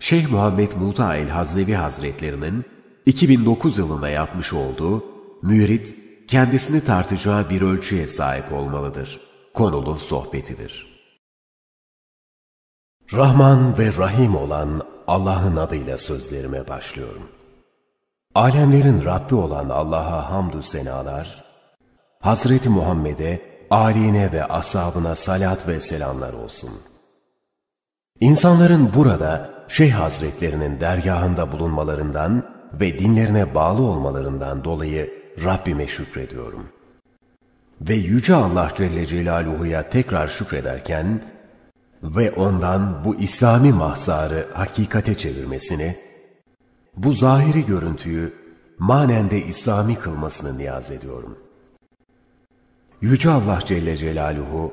Şeyh Muhammed Muta el Haznevi Hazretlerinin 2009 yılında yapmış olduğu mürit kendisini tartacağı bir ölçüye sahip olmalıdır. Konulu sohbetidir. Rahman ve Rahim olan Allah'ın adıyla sözlerime başlıyorum. Alemlerin Rabbi olan Allah'a hamdü senalar, Hazreti Muhammed'e, âline ve ashabına salat ve selamlar olsun. İnsanların burada Şeyh Hazretlerinin dergahında bulunmalarından ve dinlerine bağlı olmalarından dolayı Rabbime şükrediyorum. Ve Yüce Allah Celle Celaluhu'ya tekrar şükrederken ve ondan bu İslami mahzarı hakikate çevirmesini, bu zahiri görüntüyü manen de İslami kılmasını niyaz ediyorum. Yüce Allah Celle Celaluhu,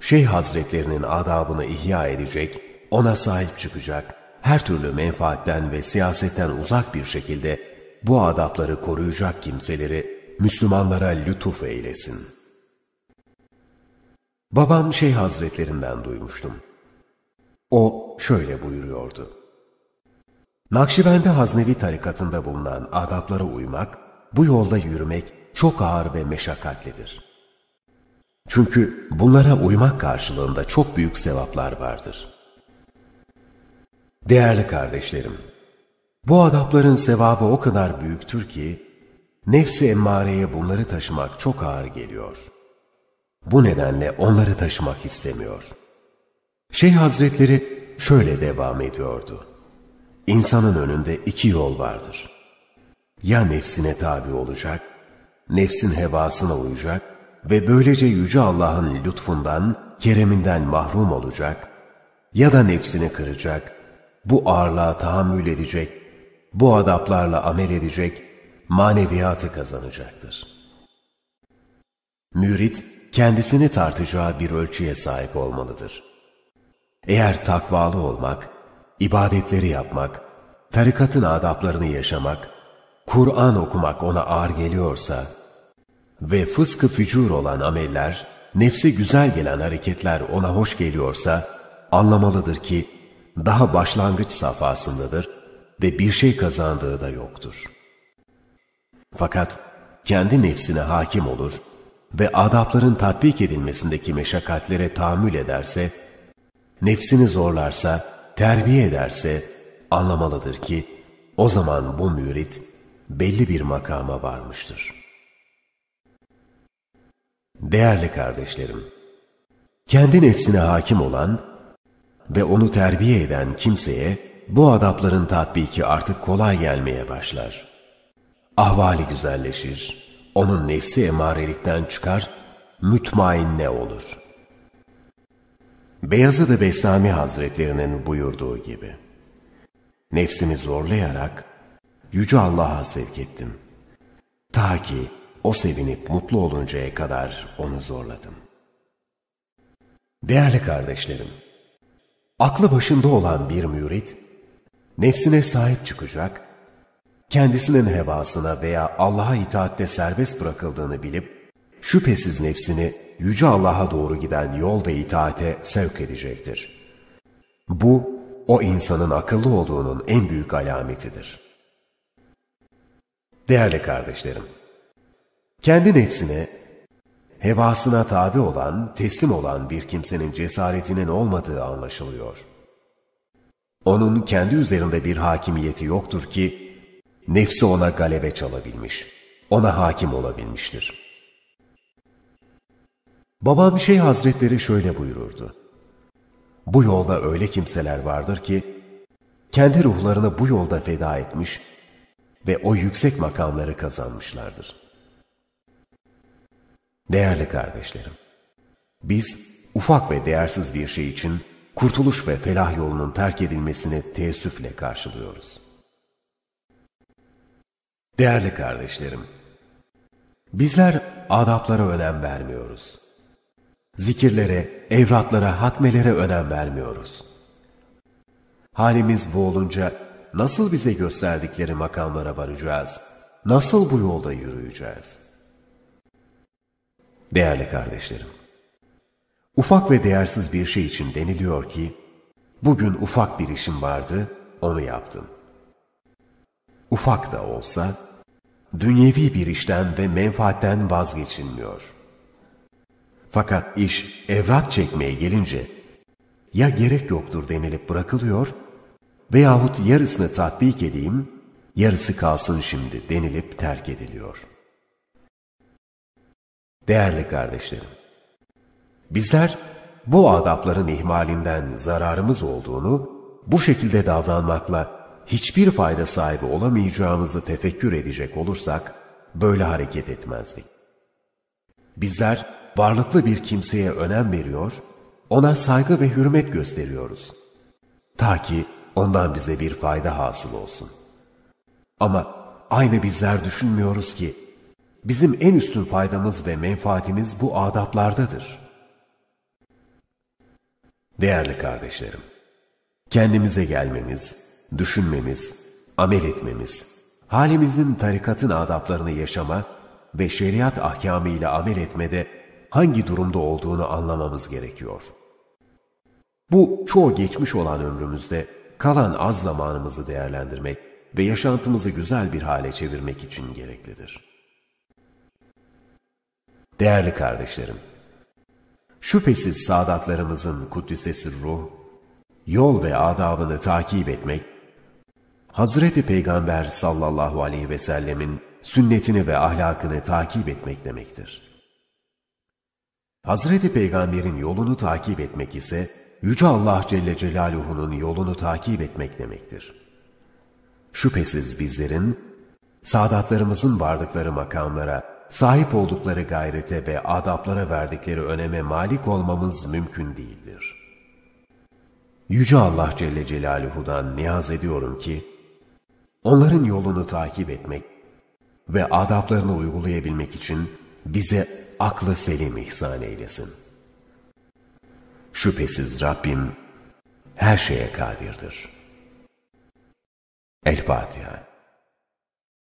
Şeyh Hazretlerinin adabını ihya edecek, ona sahip çıkacak her türlü menfaatten ve siyasetten uzak bir şekilde bu adapları koruyacak kimseleri Müslümanlara lütuf eylesin. Babam şey hazretlerinden duymuştum. O şöyle buyuruyordu. Nakşibendi Haznevi tarikatında bulunan adaplara uymak, bu yolda yürümek çok ağır ve meşakkatlidir. Çünkü bunlara uymak karşılığında çok büyük sevaplar vardır.'' Değerli kardeşlerim, bu adapların sevabı o kadar büyüktür ki, nefsi emmareye bunları taşımak çok ağır geliyor. Bu nedenle onları taşımak istemiyor. Şeyh Hazretleri şöyle devam ediyordu. İnsanın önünde iki yol vardır. Ya nefsine tabi olacak, nefsin hevasına uyacak ve böylece Yüce Allah'ın lütfundan, kereminden mahrum olacak ya da nefsini kıracak, bu ağırlığa tahammül edecek, bu adaplarla amel edecek, maneviyatı kazanacaktır. Mürit, kendisini tartacağı bir ölçüye sahip olmalıdır. Eğer takvalı olmak, ibadetleri yapmak, tarikatın adaplarını yaşamak, Kur'an okumak ona ağır geliyorsa ve fıskı fücur olan ameller, nefse güzel gelen hareketler ona hoş geliyorsa, anlamalıdır ki daha başlangıç safhasındadır ve bir şey kazandığı da yoktur. Fakat kendi nefsine hakim olur ve adapların tatbik edilmesindeki meşakkatlere tahammül ederse, nefsini zorlarsa, terbiye ederse anlamalıdır ki o zaman bu mürit belli bir makama varmıştır. Değerli kardeşlerim, kendi nefsine hakim olan ve onu terbiye eden kimseye bu adapların tatbiki artık kolay gelmeye başlar. Ahvali güzelleşir, onun nefsi emarelikten çıkar, mütmainne olur. Beyazıt-ı Beslami Hazretlerinin buyurduğu gibi, Nefsimi zorlayarak Yüce Allah'a sevk ettim. Ta ki o sevinip mutlu oluncaya kadar onu zorladım. Değerli kardeşlerim, Aklı başında olan bir mürit, nefsine sahip çıkacak, kendisinin hevasına veya Allah'a itaatte serbest bırakıldığını bilip, şüphesiz nefsini Yüce Allah'a doğru giden yol ve itaate sevk edecektir. Bu, o insanın akıllı olduğunun en büyük alametidir. Değerli kardeşlerim, kendi nefsine hevasına tabi olan, teslim olan bir kimsenin cesaretinin olmadığı anlaşılıyor. Onun kendi üzerinde bir hakimiyeti yoktur ki, nefsi ona galebe çalabilmiş, ona hakim olabilmiştir. bir şey Hazretleri şöyle buyururdu. Bu yolda öyle kimseler vardır ki, kendi ruhlarını bu yolda feda etmiş ve o yüksek makamları kazanmışlardır.'' Değerli kardeşlerim, biz ufak ve değersiz bir şey için kurtuluş ve felah yolunun terk edilmesini teessüfle karşılıyoruz. Değerli kardeşlerim, bizler adaplara önem vermiyoruz. Zikirlere, evratlara, hatmelere önem vermiyoruz. Halimiz bu olunca nasıl bize gösterdikleri makamlara varacağız? Nasıl bu yolda yürüyeceğiz?'' Değerli kardeşlerim, ufak ve değersiz bir şey için deniliyor ki, bugün ufak bir işim vardı, onu yaptım. Ufak da olsa, dünyevi bir işten ve menfaatten vazgeçilmiyor. Fakat iş evrat çekmeye gelince, ya gerek yoktur denilip bırakılıyor veyahut yarısını tatbik edeyim, yarısı kalsın şimdi denilip terk ediliyor.'' Değerli kardeşlerim, bizler bu adapların ihmalinden zararımız olduğunu, bu şekilde davranmakla hiçbir fayda sahibi olamayacağımızı tefekkür edecek olursak, böyle hareket etmezdik. Bizler varlıklı bir kimseye önem veriyor, ona saygı ve hürmet gösteriyoruz. Ta ki ondan bize bir fayda hasıl olsun. Ama aynı bizler düşünmüyoruz ki, Bizim en üstün faydamız ve menfaatimiz bu adaplardadır. Değerli kardeşlerim, kendimize gelmemiz, düşünmemiz, amel etmemiz, halimizin tarikatın adaplarını yaşama ve şeriat ahkamı ile amel etmede hangi durumda olduğunu anlamamız gerekiyor. Bu çoğu geçmiş olan ömrümüzde kalan az zamanımızı değerlendirmek ve yaşantımızı güzel bir hale çevirmek için gereklidir. Değerli kardeşlerim, şüphesiz sadatlarımızın kuddisesi ruh, yol ve adabını takip etmek, Hazreti Peygamber sallallahu aleyhi ve sellemin sünnetini ve ahlakını takip etmek demektir. Hazreti Peygamber'in yolunu takip etmek ise Yüce Allah Celle Celaluhu'nun yolunu takip etmek demektir. Şüphesiz bizlerin, saadatlarımızın vardıkları makamlara sahip oldukları gayrete ve adaplara verdikleri öneme malik olmamız mümkün değildir. Yüce Allah Celle Celaluhu'dan niyaz ediyorum ki, onların yolunu takip etmek ve adaplarını uygulayabilmek için bize aklı selim ihsan eylesin. Şüphesiz Rabbim her şeye kadirdir. El Fatiha